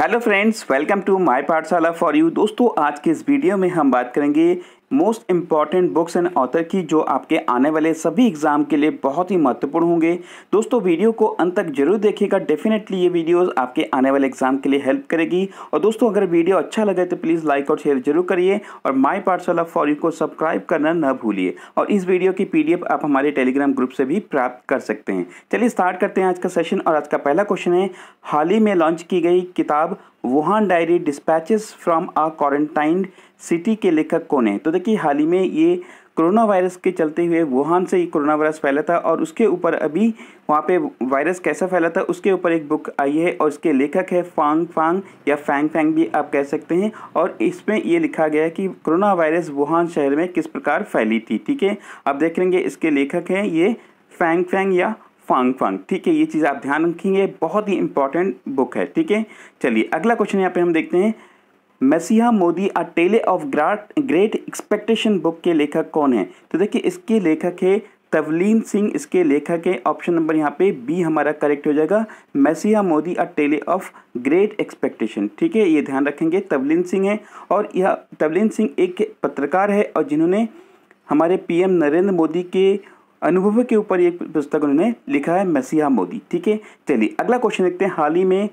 hello friends welcome to my Pathshala for you दोस्तों आज के इस वीडियो में हम बात करेंगे most important books and author की जो आपके आने वाले सभी एग्जाम के लिए बहुत ही महत्वपूर्ण होंगे दोस्तों वीडियो को अंत तक जरूर देखिएगा डेफिनेटली ये वीडियोस आपके आने वाले एग्जाम के लिए हेल्प करेगी और दोस्तों अगर वीडियो अच्छा लगे तो प्लीज़ लाइक और शेयर जरूर करिए और माई ऑफ फॉर यू को सब्सक्राइब करना न भूलिए और इस वीडियो की पी आप हमारे टेलीग्राम ग्रुप से भी प्राप्त कर सकते हैं चलिए स्टार्ट करते हैं आज का सेशन और आज का पहला क्वेश्चन है हाल ही में लॉन्च की गई किताब Wuhan diary dispatches from a quarantined city के लेखक कौन है तो देखिए हाल ही में ये कोरोना वायरस के चलते हुए वुहान से ही कोरोना वायरस फैला था और उसके ऊपर अभी वहाँ पे वायरस कैसा फैला था उसके ऊपर एक बुक आई है और इसके लेखक है फांग फांग या फैंग फैंग भी आप कह सकते हैं और इसमें ये लिखा गया है कि कोरोना वायरस वुहान शहर में किस प्रकार फैली थी ठीक है आप देख लेंगे इसके लेखक हैं ये फैंग फैंग या फांग फांग ठीक है ये चीज़ आप ध्यान रखेंगे बहुत ही इंपॉर्टेंट बुक है ठीक है चलिए अगला क्वेश्चन यहाँ पे हम देखते हैं Messiah Modi a tale of great great expectation book के लेखक कौन है तो देखिए इसके लेखक है तवलीन सिंह इसके लेखक है ऑप्शन नंबर यहाँ पे बी हमारा करेक्ट हो जाएगा Messiah Modi a tale of great expectation ठीक है ये ध्यान रखेंगे तवलीन सिंह है और यह तवलीन सिंह एक पत्रकार है और जिन्होंने हमारे पीएम नरेंद्र मोदी के अनुभव के ऊपर एक पुस्तक उन्होंने लिखा है मसीहा मोदी ठीक है चलिए अगला क्वेश्चन देखते हैं हाल ही में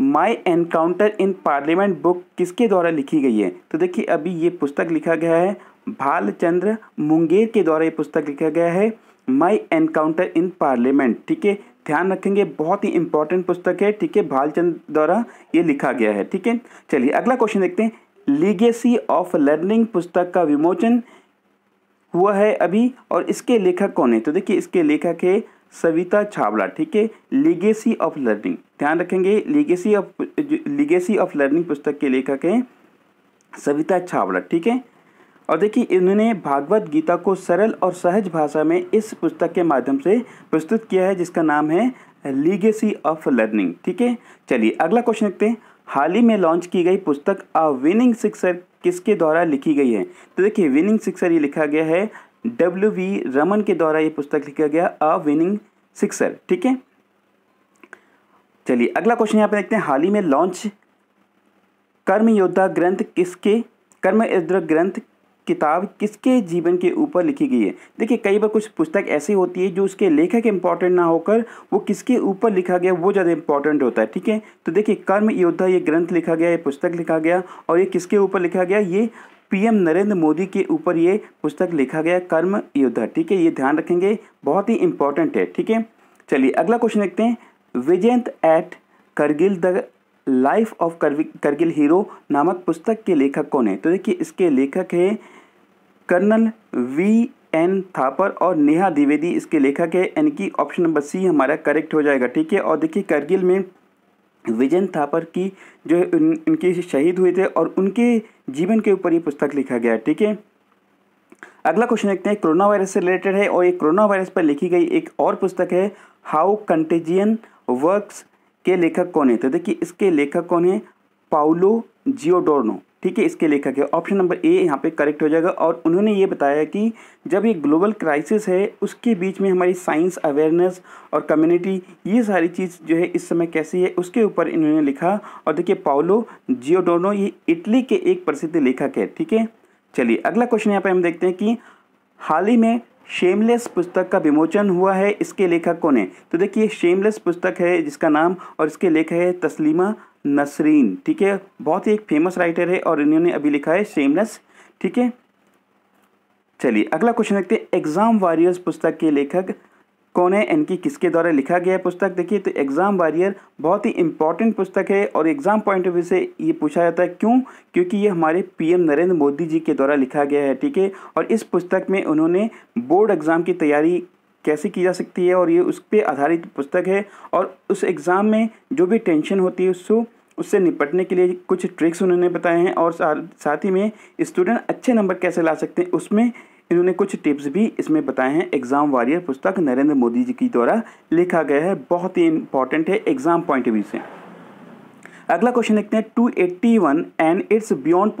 my encounter in parliament book किसके द्वारा लिखी गई है तो देखिए अभी ये पुस्तक लिखा गया है भालचंद्र मुंगेर के द्वारा ये पुस्तक लिखा गया है माई एनकाउंटर इन पार्लियामेंट ठीक है ध्यान रखेंगे बहुत ही इंपॉर्टेंट पुस्तक है ठीक है भालचंद द्वारा ये लिखा गया है ठीक है चलिए अगला क्वेश्चन देखते हैं लीगेसी ऑफ लर्निंग पुस्तक का विमोचन हुआ है अभी और इसके लेखक कौन है तो देखिए इसके लेखक है सविता छावला ठीक है लीगेसी ऑफ लर्निंग ध्यान रखेंगे legacy of legacy of learning पुस्तक के लेखक हैं सविता छावला ठीक है और देखिए इन्होंने भागवत गीता को सरल और सहज भाषा में इस पुस्तक के माध्यम से प्रस्तुत किया है जिसका नाम है लीगेसी ऑफ लर्निंग ठीक है चलिए अगला क्वेश्चन देखते हैं हाल ही में लॉन्च की गई पुस्तक अ विनिंग सिक्सर किसके द्वारा लिखी गई है तो देखिए विनिंग सिक्सर ये लिखा गया है डब्ल्यू वी रमन के द्वारा ये पुस्तक लिखा गया अ विनिंग सिक्सर ठीक है चलिए अगला क्वेश्चन यहाँ पे देखते हैं हाल ही में लॉन्च कर्म योद्धा ग्रंथ किसके कर्म योद्धा ग्रंथ किताब किसके जीवन के ऊपर लिखी गई है देखिए कई बार कुछ पुस्तक ऐसी होती है जो उसके लेखक इंपॉर्टेंट ना होकर वो किसके ऊपर लिखा गया वो ज़्यादा इंपॉर्टेंट होता है ठीक है तो देखिए कर्म योद्धा ये ग्रंथ लिखा गया ये पुस्तक लिखा गया और ये किसके ऊपर लिखा गया ये पीएम नरेंद्र मोदी के ऊपर ये पुस्तक लिखा गया कर्म योद्धा ठीक है ये ध्यान रखेंगे बहुत ही इंपॉर्टेंट है ठीक है चलिए अगला क्वेश्चन देखते हैं Vijyant at Kargil the life of Kargil hero नामक पुस्तक के लेखक कौन है तो देखिए इसके लेखक है कर्नल वी एन थापर और नेहा द्विवेदी इसके लेखक है यानी कि ऑप्शन नंबर सी हमारा करेक्ट हो जाएगा ठीक है और देखिए करगिल में विजय थापर की जो उन, इनके शहीद हुए थे और उनके जीवन के ऊपर ये पुस्तक लिखा गया है ठीक है अगला क्वेश्चन देखते हैं कोरोना वायरस से रिलेटेड है और ये कोरोना वायरस पर लिखी गई एक और पुस्तक है हाउ कंटेजियन वर्क्स के लेखक कौन है तो देखिए इसके लेखक कौन है पाउलो जियोडोर्नो ठीक है इसके लेखक है ऑप्शन नंबर ए यहाँ पे करेक्ट हो जाएगा और उन्होंने ये बताया कि जब ये ग्लोबल क्राइसिस है उसके बीच में हमारी साइंस अवेयरनेस और कम्युनिटी ये सारी चीज़ जो है इस समय कैसी है उसके ऊपर इन्होंने लिखा और देखिए पाओलो जियोडोनो ये इटली के एक प्रसिद्ध लेखक है ठीक है चलिए अगला क्वेश्चन यहाँ पर हम देखते हैं कि हाल ही में शेमलेस पुस्तक का विमोचन हुआ है इसके लेखक कौन है तो देखिए शेमलेस पुस्तक है जिसका नाम और इसके लेखक है तस्लीमा नसरीन ठीक है बहुत ही एक फेमस राइटर है और इन्होंने अभी लिखा है शेमलेस ठीक है चलिए अगला क्वेश्चन देखते हैं एग्ज़ाम वॉरियर्स पुस्तक के लेखक कौन है इनकी किसके द्वारा लिखा गया है पुस्तक देखिए तो एग्ज़ाम वारियर बहुत ही इंपॉर्टेंट पुस्तक है और एग्ज़ाम पॉइंट ऑफ व्यू से ये पूछा जाता है क्यों क्योंकि ये हमारे पीएम नरेंद्र मोदी जी के द्वारा लिखा गया है ठीक है और इस पुस्तक में उन्होंने बोर्ड एग्ज़ाम की तैयारी कैसे की जा सकती है और ये उस पर आधारित पुस्तक है और उस एग्ज़ाम में जो भी टेंशन होती है उसको उससे निपटने के लिए कुछ ट्रिक्स उन्होंने बताए हैं और साथ ही में स्टूडेंट अच्छे नंबर कैसे ला सकते हैं उसमें इन्होंने कुछ टिप्स भी इसमें बताए हैं एग्ज़ाम वारियर पुस्तक नरेंद्र मोदी जी की द्वारा लिखा गया है बहुत ही इंपॉर्टेंट है एग्ज़ाम पॉइंट व्यू से अगला क्वेश्चन देखते हैं two eighty one and its beyond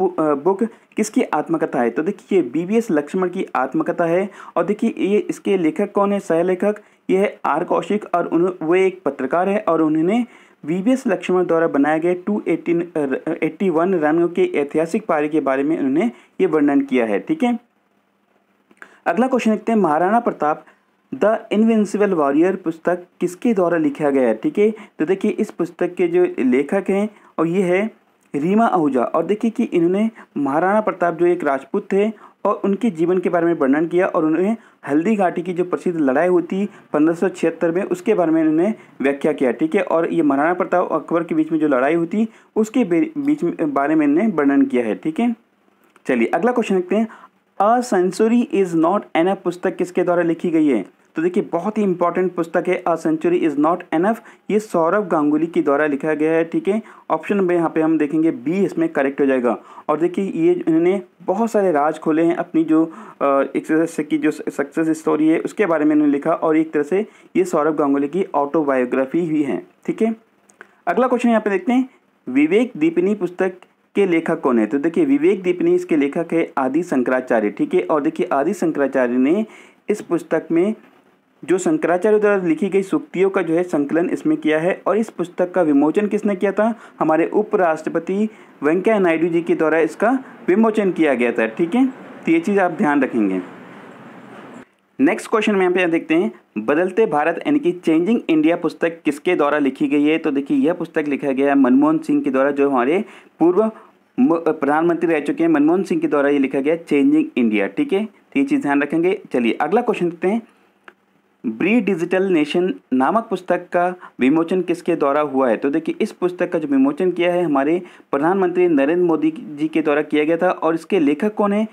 book किसकी आत्मकथा है तो देखिए बी वी एस लक्ष्मण की आत्मकथा है और देखिए ये इसके लेखक कौन है सह लेखक ये है आर कौशिक और उन्होंने वो एक पत्रकार है और उन्होंने वीवीएस लक्ष्मण द्वारा बनाए गए टू एट्टी वन रन के ऐतिहासिक पारी के बारे में उन्होंने ये वर्णन किया है ठीक है अगला क्वेश्चन देखते हैं Maharana Pratap the invincible warrior पुस्तक किसके द्वारा लिखा गया है ठीक है तो देखिए इस पुस्तक के जो लेखक हैं और ये है रीमा आहूजा और देखिए कि इन्होंने महाराणा प्रताप जो एक राजपूत थे और उनके जीवन के बारे में वर्णन किया और उन्हें हल्दी घाटी की जो प्रसिद्ध लड़ाई हुई थी पंद्रह में उसके बारे में उन्होंने व्याख्या किया ठीक है और ये महाराणा प्रताप और अकबर के बीच में जो लड़ाई हुई थी उसके बीच में बारे में इन्होंने वर्णन किया है ठीक है चलिए अगला क्वेश्चन रखते हैं a century is not enough पुस्तक किसके द्वारा लिखी गई है तो देखिए बहुत ही इंपॉर्टेंट पुस्तक है a century is not enough ये सौरभ गांगुली के द्वारा लिखा गया है ठीक है ऑप्शन नंबर यहाँ पे हम देखेंगे बी इसमें करेक्ट हो जाएगा और देखिए ये इन्होंने बहुत सारे राज खोले हैं अपनी जो एक की जो सक्सेस स्टोरी है उसके बारे में इन्होंने लिखा और एक तरह से ये सौरभ गांगुली की ऑटोबायोग्राफी हुई है ठीक है अगला क्वेश्चन यहाँ पे देखते हैं विवेक दीपिनी पुस्तक के लेखक कौन है तो देखिए विवेक दीपनी इसके लेखक है आदि शंकराचार्य ठीक है और देखिए आदि शंकराचार्य ने इस पुस्तक में जो शंकराचार्य द्वारा लिखी गई सुक्तियों का जो है संकलन इसमें किया है और इस पुस्तक का विमोचन किसने किया था हमारे उपराष्ट्रपति वेंकैया नायडू जी के द्वारा इसका विमोचन किया गया था ठीक है तो ये चीज़ आप ध्यान रखेंगे नेक्स्ट क्वेश्चन में यहाँ पे देखते हैं बदलते भारत यानी कि चेंजिंग इंडिया पुस्तक किसके द्वारा लिखी गई है तो देखिए यह पुस्तक लिखा गया है मनमोहन सिंह के द्वारा जो हमारे पूर्व प्रधानमंत्री रह चुके हैं मनमोहन सिंह के द्वारा ये लिखा गया चेंजिंग इंडिया ठीक है तो ये चीज़ ध्यान रखेंगे चलिए अगला क्वेश्चन देखते हैं ब्री डिजिटल नेशन नामक पुस्तक का विमोचन किसके द्वारा हुआ है तो देखिए इस पुस्तक का जो विमोचन किया है हमारे प्रधानमंत्री नरेंद्र मोदी जी के द्वारा किया गया था और इसके लेखक कौन है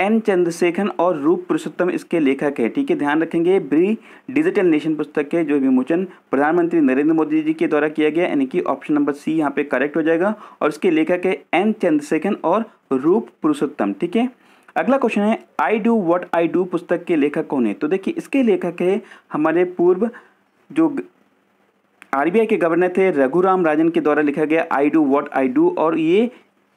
एन चंद्रशेखर और रूप पुरुषोत्तम इसके लेखक है ठीक है ध्यान रखेंगे ब्री डिजिटल नेशन पुस्तक के जो विमोचन प्रधानमंत्री नरेंद्र मोदी जी के द्वारा किया गया यानी कि ऑप्शन नंबर सी यहाँ पे करेक्ट हो जाएगा और इसके लेखक है एन चंद्रशेखर और रूप पुरुषोत्तम ठीक है अगला क्वेश्चन है I do what I do पुस्तक के लेखक कौन है तो देखिए इसके लेखक है हमारे पूर्व जो आरबीआई के गवर्नर थे रघुराम राजन के द्वारा लिखा गया I do what I do और ये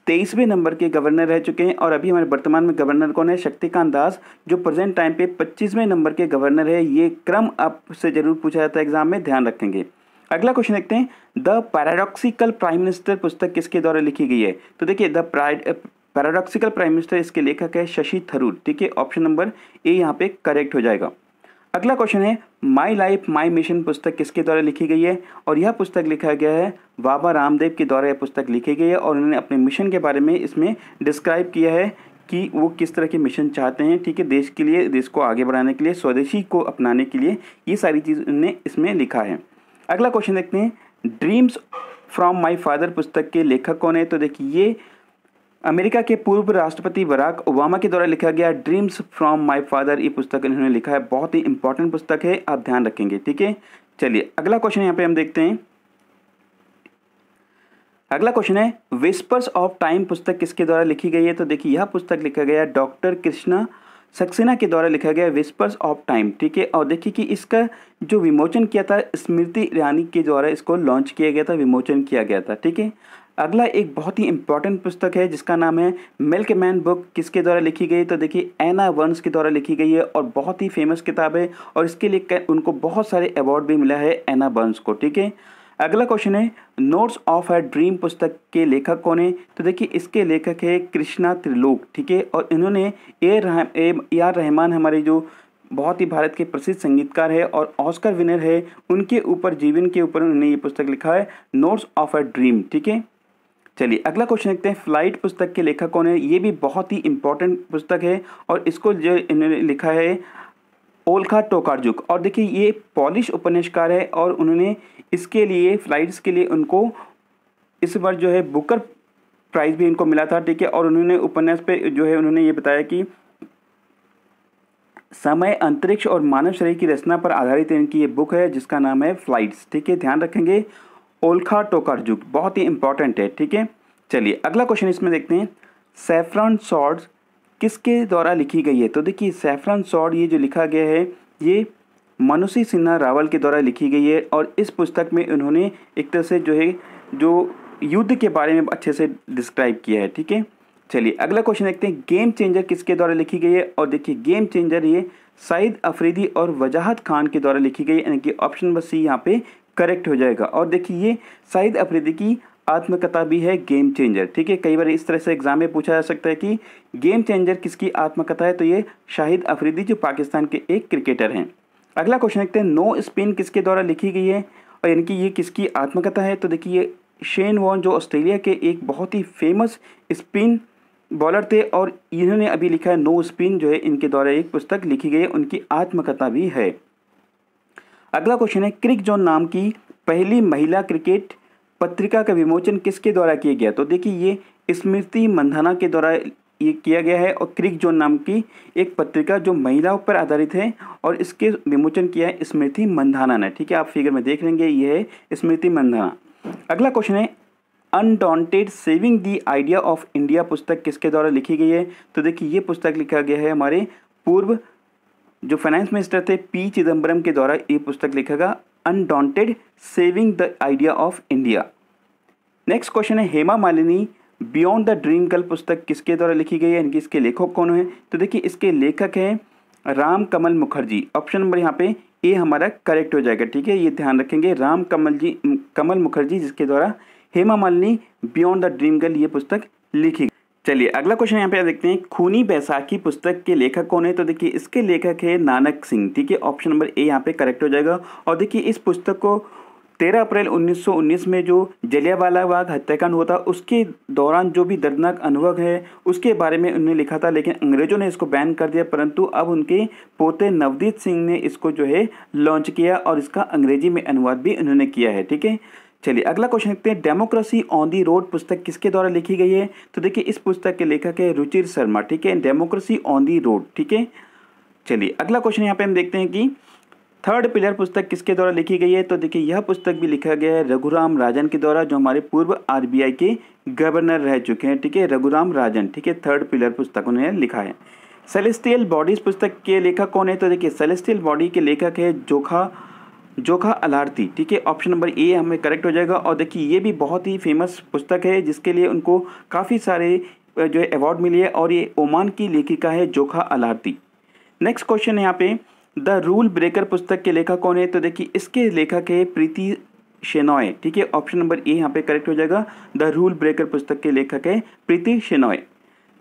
तेईसवें नंबर के गवर्नर रह चुके हैं और अभी हमारे वर्तमान में गवर्नर कौन है शक्तिकांत दास जो प्रेजेंट टाइम पे पच्चीसवें नंबर के गवर्नर है ये क्रम आपसे जरूर पूछा जाता है एग्जाम में ध्यान रखेंगे अगला क्वेश्चन देखते हैं द पैराडॉक्सिकल प्राइम मिनिस्टर पुस्तक किसके द्वारा लिखी गई है तो देखिए द पैराडॉक्सिकल प्राइम मिनिस्टर इसके लेखक है शशि थरूर ठीक है ऑप्शन नंबर ए यहाँ पे करेक्ट हो जाएगा अगला क्वेश्चन है माई लाइफ माई मिशन पुस्तक किसके द्वारा लिखी गई है और यह पुस्तक लिखा गया है बाबा रामदेव के द्वारा यह पुस्तक लिखी गई है और उन्होंने अपने मिशन के बारे में इसमें डिस्क्राइब किया है कि वो किस तरह के मिशन चाहते हैं ठीक है देश के लिए देश को आगे बढ़ाने के लिए स्वदेशी को अपनाने के लिए ये सारी चीज़ उन्होंने इसमें लिखा है अगला क्वेश्चन देखते हैं ड्रीम्स फ्रॉम माई फादर पुस्तक के लेखक कौन है तो देखिए ये अमेरिका के पूर्व राष्ट्रपति बराक ओबामा के द्वारा लिखा गया ड्रीम्स फ्रॉम माय फादर ये पुस्तक इन्होंने लिखा है बहुत ही इंपॉर्टेंट पुस्तक है आप ध्यान रखेंगे ठीक है चलिए अगला क्वेश्चन यहाँ पे हम देखते हैं अगला क्वेश्चन है विस्पर्स ऑफ टाइम पुस्तक किसके द्वारा लिखी गई है तो देखिए यह पुस्तक लिखा गया डॉक्टर कृष्णा सक्सेना के द्वारा लिखा गया विस्पर्स ऑफ टाइम ठीक है और देखिए कि इसका जो विमोचन किया था स्मृति ईरानी के द्वारा इसको लॉन्च किया गया था विमोचन किया गया था ठीक है अगला एक बहुत ही इंपॉर्टेंट पुस्तक है जिसका नाम है मिल्क मैन बुक किसके द्वारा लिखी गई तो देखिए एना वर्न्स के द्वारा लिखी गई है और बहुत ही फेमस किताब है और इसके लिए उनको बहुत सारे अवार्ड भी मिला है एना वर्न्स को ठीक है अगला क्वेश्चन है नोट्स ऑफ ए ड्रीम पुस्तक के लेखक कौन है तो देखिए इसके लेखक है कृष्णा त्रिलोक ठीक है और इन्होंने ए रहा ए आर रहमान हमारे जो बहुत ही भारत के प्रसिद्ध संगीतकार है और ऑस्कर विनर है उनके ऊपर जीवन के ऊपर उन्होंने ये पुस्तक लिखा है नोट्स ऑफ ए ड्रीम ठीक है चलिए अगला क्वेश्चन देखते हैं फ्लाइट पुस्तक के लेखक कौन है ये भी बहुत ही इंपॉर्टेंट पुस्तक है और इसको जो इन्होंने लिखा है ओल्खा टोकारजुक और देखिए ये पॉलिश उपन्यासकार है और उन्होंने इसके लिए फ्लाइट्स के लिए उनको इस बार जो है बुकर प्राइज़ भी इनको मिला था ठीक है और उन्होंने उपन्यास पे जो है उन्होंने ये बताया कि समय अंतरिक्ष और मानव शरीर की रचना पर आधारित इनकी ये बुक है जिसका नाम है फ्लाइट्स ठीक है ध्यान रखेंगे ओलखा युग बहुत ही इंपॉर्टेंट है ठीक है चलिए अगला क्वेश्चन इसमें देखते हैं सेफ्रन सॉर्ड किसके द्वारा लिखी गई है तो देखिए सेफ्रन सॉर्ड ये जो लिखा गया है ये मनुषी सिन्हा रावल के द्वारा लिखी गई है और इस पुस्तक में उन्होंने एक तरह से जो है जो युद्ध के बारे में अच्छे से डिस्क्राइब किया है ठीक है चलिए अगला क्वेश्चन देखते हैं गेम चेंजर किसके द्वारा लिखी गई है और देखिए गेम चेंजर ये सईद अफरीदी और वजाहत खान के द्वारा लिखी गई यानी कि ऑप्शन नंबर सी यहाँ पे करेक्ट हो जाएगा और देखिए ये शाहिद अफरीदी की आत्मकथा भी है गेम चेंजर ठीक है कई बार इस तरह से एग्जाम में पूछा जा सकता है कि गेम चेंजर किसकी आत्मकथा है तो ये शाहिद अफरीदी जो पाकिस्तान के एक क्रिकेटर हैं अगला क्वेश्चन देखते हैं नो स्पिन किसके द्वारा लिखी गई है और यानी कि ये किसकी आत्मकथा है तो देखिए ये शेन वॉन जो ऑस्ट्रेलिया के एक बहुत ही फेमस स्पिन बॉलर थे और इन्होंने अभी लिखा है नो स्पिन जो है इनके द्वारा एक पुस्तक लिखी गई है उनकी आत्मकथा भी है अगला क्वेश्चन है क्रिक जोन नाम की पहली महिला क्रिकेट पत्रिका का विमोचन किसके द्वारा किया गया तो देखिए ये स्मृति मंधाना के द्वारा ये किया गया है और क्रिक जोन नाम की एक पत्रिका जो महिलाओं पर आधारित है और इसके विमोचन किया है स्मृति मंधाना ने ठीक है आप फिगर में देख लेंगे ये है स्मृति मंधाना अगला क्वेश्चन है undaunted saving the idea of India पुस्तक किसके द्वारा लिखी गई है तो देखिए ये पुस्तक लिखा गया है हमारे पूर्व जो फाइनेंस मिनिस्टर थे पी चिदम्बरम के द्वारा ये पुस्तक लिखा गया undaunted saving the idea of India next question है Hema Malini beyond the dream girl पुस्तक किसके द्वारा लिखी गई है इनके इसके लेखक कौन है तो देखिए इसके लेखक हैं राम कमल मुखर्जी ऑप्शन नंबर यहाँ पे ए हमारा करेक्ट हो जाएगा ठीक है ये ध्यान रखेंगे राम कमल जी कमल मुखर्जी जिसके द्वारा Hema Malini beyond the dream girl ये पुस्तक लिखी चलिए अगला क्वेश्चन यहाँ पे आप देखते हैं खूनी बैसाखी पुस्तक के लेखक कौन है तो देखिए इसके लेखक है नानक सिंह ठीक है ऑप्शन नंबर ए यहाँ पे करेक्ट हो जाएगा और देखिए इस पुस्तक को तेरह अप्रैल 1919 में जो जलियावाला बाग हत्याकांड हुआ था उसके दौरान जो भी दर्दनाक अनुभव है उसके बारे में उन्होंने लिखा था लेकिन अंग्रेजों ने इसको बैन कर दिया परंतु अब उनके पोते नवदीत सिंह ने इसको जो है लॉन्च किया और इसका अंग्रेजी में अनुवाद भी उन्होंने किया है ठीक है चलिए अगला क्वेश्चन देखते हैं डेमोक्रेसी ऑन दी रोड पुस्तक किसके द्वारा लिखी गई है तो देखिए इस पुस्तक के लेखक है रुचिर शर्मा ठीक है डेमोक्रेसी ऑन दी रोड ठीक है चलिए अगला क्वेश्चन यहाँ पे हम देखते हैं कि थर्ड पिलर पुस्तक किसके द्वारा लिखी गई है तो देखिए यह पुस्तक भी लिखा गया है रघुराम राजन के द्वारा जो हमारे पूर्व आरबीआई के गवर्नर रह चुके हैं ठीक है रघुराम राजन ठीक है थर्ड पिलर पुस्तक उन्होंने लिखा है सेलेस्टियल बॉडीज पुस्तक के लेखक कौन है तो देखिए सेलेस्टियल बॉडी के लेखक है जोखा जोखा अलार्थी ठीक है ऑप्शन नंबर ए हमें करेक्ट हो जाएगा और देखिए ये भी बहुत ही फेमस पुस्तक है जिसके लिए उनको काफ़ी सारे जो है अवार्ड मिले हैं और ये ओमान की लेखिका है जोखा अलार्थी नेक्स्ट क्वेश्चन है यहाँ पे द रूल ब्रेकर पुस्तक के लेखक कौन है तो देखिए इसके लेखक है प्रीति शेनॉय ठीक है ऑप्शन नंबर ए यहाँ पे करेक्ट हो जाएगा द रूल ब्रेकर पुस्तक के लेखक है प्रीति शेनॉय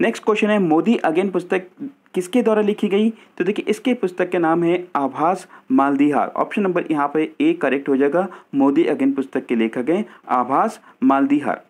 नेक्स्ट क्वेश्चन है मोदी अगेन पुस्तक किसके द्वारा लिखी गई तो देखिए इसके पुस्तक के नाम है आभास मालदीहार ऑप्शन नंबर यहाँ पे ए करेक्ट हो जाएगा मोदी अगेन पुस्तक के लेखक हैं आभास मालदीहार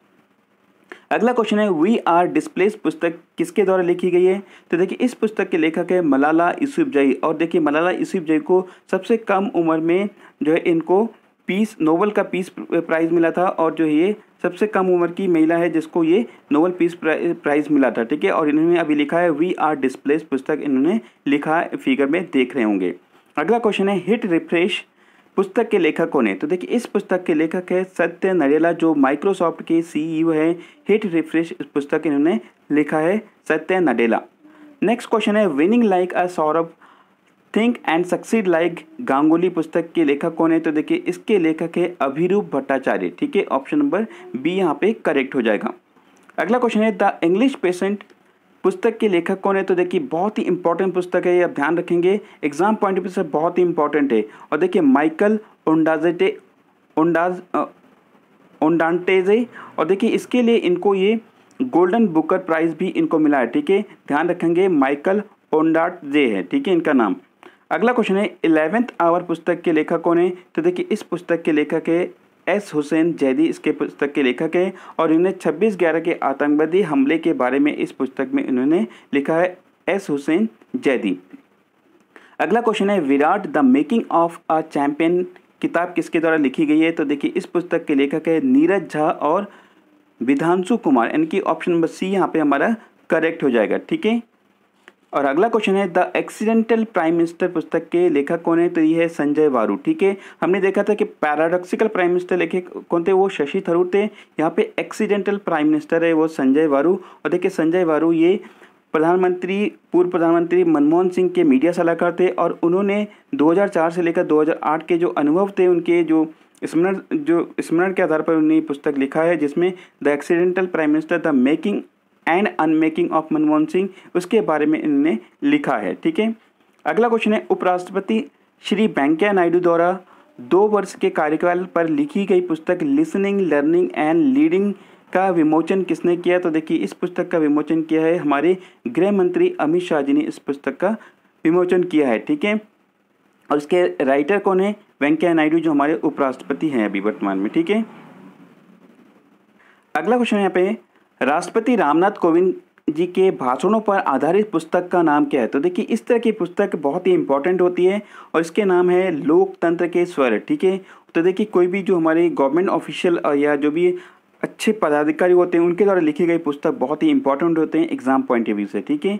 अगला क्वेश्चन है वी आर डिस्प्लेस पुस्तक किसके द्वारा लिखी गई है तो देखिए इस पुस्तक के लेखक है मलाला जई और देखिए मलाला जई को सबसे कम उम्र में जो है इनको पीस नोबल का पीस प्राइज़ मिला था और जो ये सबसे कम उम्र की महिला है जिसको ये नोबल पीस प्राइज़ मिला था ठीक है और इन्होंने अभी लिखा है वी आर डिस्प्लेस पुस्तक इन्होंने लिखा है फिगर में देख रहे होंगे अगला क्वेश्चन है हिट रिफ्रेश पुस्तक के लेखक कौन है तो देखिए इस पुस्तक के लेखक है सत्य नरेला जो माइक्रोसॉफ्ट के सीईओ e हैं हिट रिफ्रेश पुस्तक इन्होंने लिखा है सत्य नडेला नेक्स्ट क्वेश्चन है winning like a Sourav think and succeed like Ganguly पुस्तक के लेखक कौन है तो देखिए इसके लेखक है अभिरूप भट्टाचार्य ठीक है ऑप्शन नंबर बी यहाँ पे करेक्ट हो जाएगा अगला क्वेश्चन है द इंग्लिश पेशेंट पुस्तक के लेखक कौन है तो देखिए बहुत ही इंपॉर्टेंट पुस्तक है ये आप ध्यान रखेंगे एग्जाम पॉइंट ऑफ व्यू से बहुत ही इंपॉर्टेंट है और देखिए माइकल ओंडाजेटे ओंडाज ओंडांटेजे और देखिए इसके लिए इनको ये गोल्डन बुकर प्राइज़ भी इनको मिला है ठीक है ध्यान रखेंगे माइकल ओंडाटजे है ठीक है इनका नाम अगला क्वेश्चन है इलेवेंथ आवर पुस्तक के लेखक कौन है तो देखिए इस पुस्तक के लेखक है एस हुसैन जैदी इसके पुस्तक के लेखक हैं और इन्होंने 26 ग्यारह के आतंकवादी हमले के बारे में इस पुस्तक में इन्होंने लिखा है एस हुसैन जैदी अगला क्वेश्चन है Virat the making of a champion किताब किसके द्वारा लिखी गई है तो देखिए इस पुस्तक के लेखक है नीरज झा और विधांशु कुमार इनकी ऑप्शन नंबर सी यहाँ पे हमारा करेक्ट हो जाएगा ठीक है और अगला क्वेश्चन है द एक्सीडेंटल प्राइम मिनिस्टर पुस्तक के लेखक कौन है तो ये है संजय वारू ठीक है हमने देखा था कि पैराडॉक्सिकल प्राइम मिनिस्टर लेखक कौन थे वो शशि थरूर थे यहाँ पे एक्सीडेंटल प्राइम मिनिस्टर है वो संजय वारू और देखिए संजय वारू ये प्रधानमंत्री पूर्व प्रधानमंत्री मनमोहन सिंह के मीडिया सलाहकार थे और उन्होंने दो से लेकर दो के जो अनुभव थे उनके जो स्मरण जो स्मरण के आधार पर उन्होंने पुस्तक लिखा है जिसमें the accidental prime minister the making and unmaking of Manmohan Singh उसके बारे में इन्होंने लिखा है ठीक है अगला क्वेश्चन है उपराष्ट्रपति श्री वेंकैया नायडू द्वारा दो वर्ष के कार्यकाल पर लिखी गई पुस्तक लिसनिंग लर्निंग एंड लीडिंग का विमोचन किसने किया तो देखिए इस पुस्तक का विमोचन किया है हमारे गृह मंत्री अमित शाह जी ने इस पुस्तक का विमोचन किया है ठीक है और इसके राइटर कौन है वेंकैया नायडू जो हमारे उपराष्ट्रपति हैं अभी वर्तमान में ठीक है अगला क्वेश्चन यहाँ पे राष्ट्रपति रामनाथ कोविंद जी के भाषणों पर आधारित पुस्तक का नाम क्या है तो देखिए इस तरह की पुस्तक बहुत ही इंपॉर्टेंट होती है और इसके नाम है लोकतंत्र के स्वर ठीक है तो देखिए कोई भी जो हमारे गवर्नमेंट ऑफिशियल या जो भी अच्छे पदाधिकारी होते हैं उनके द्वारा लिखी गई पुस्तक बहुत ही इंपॉर्टेंट होते हैं एग्जाम पॉइंट ऑफ व्यू से ठीक है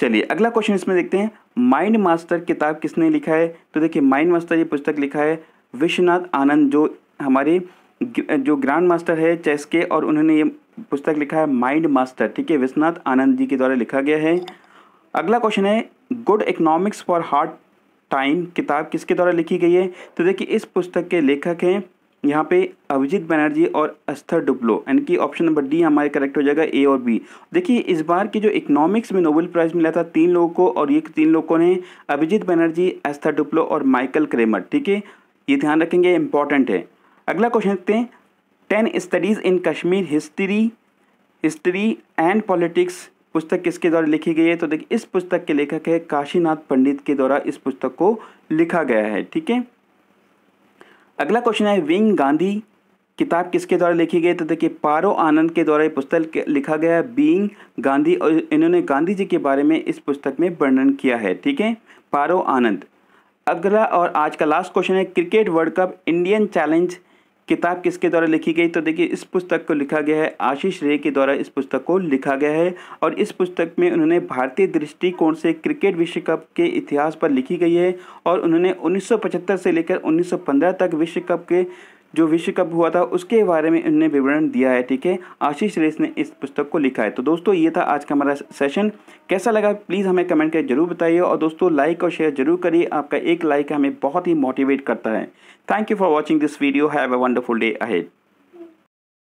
चलिए अगला क्वेश्चन इसमें देखते हैं माइंड मास्टर किताब किसने लिखा है तो देखिए माइंड मास्टर ये पुस्तक लिखा है विश्वनाथ आनंद जो हमारे जो ग्रैंड मास्टर है चेस के और उन्होंने ये पुस्तक लिखा है माइंड मास्टर ठीक है विश्वनाथ आनंद जी के द्वारा लिखा गया है अगला क्वेश्चन है good economics for hard time किताब किसके द्वारा लिखी गई है तो देखिए इस पुस्तक के लेखक हैं यहाँ पे अभिजीत बनर्जी और अस्थर डुप्लो यानी कि ऑप्शन नंबर डी हमारे करेक्ट हो जाएगा ए और बी देखिए इस बार की जो इकोनॉमिक्स में नोबेल प्राइज़ मिला था तीन लोगों को और ये तीन लोगों ने अभिजीत बनर्जी अस्थर डुप्लो और माइकल क्रेमर ठीक है ये ध्यान रखेंगे इंपॉर्टेंट है अगला क्वेश्चन देखते हैं ten studies in Kashmir history history and politics पुस्तक किसके द्वारा लिखी गई है तो देखिए इस पुस्तक के लेखक है काशीनाथ पंडित के द्वारा इस पुस्तक को लिखा गया है ठीक है अगला क्वेश्चन है विंग गांधी किताब किसके द्वारा लिखी गई तो देखिए पारो आनंद के द्वारा ये पुस्तक लिखा गया है बींग गांधी और इन्होंने गांधी जी के बारे में इस पुस्तक में वर्णन किया है ठीक है पारो आनंद अगला और आज का लास्ट क्वेश्चन है cricket world cup Indian challenge किताब किसके द्वारा लिखी गई तो देखिए इस पुस्तक को लिखा गया है आशीष रे के द्वारा इस पुस्तक को लिखा गया है और इस पुस्तक में उन्होंने भारतीय दृष्टिकोण से क्रिकेट विश्व कप के इतिहास पर लिखी गई है और उन्होंने 1975 से लेकर 1915 तक विश्व कप के जो विश्व कप हुआ था उसके बारे में उन्होंने विवरण दिया है ठीक है आशीष रेस ने इस पुस्तक को लिखा है तो दोस्तों ये था आज का हमारा सेशन कैसा लगा प्लीज़ हमें कमेंट करके जरूर बताइए और दोस्तों लाइक और शेयर जरूर करिए आपका एक लाइक हमें बहुत ही मोटिवेट करता है thank you for watching this video have a wonderful day ahead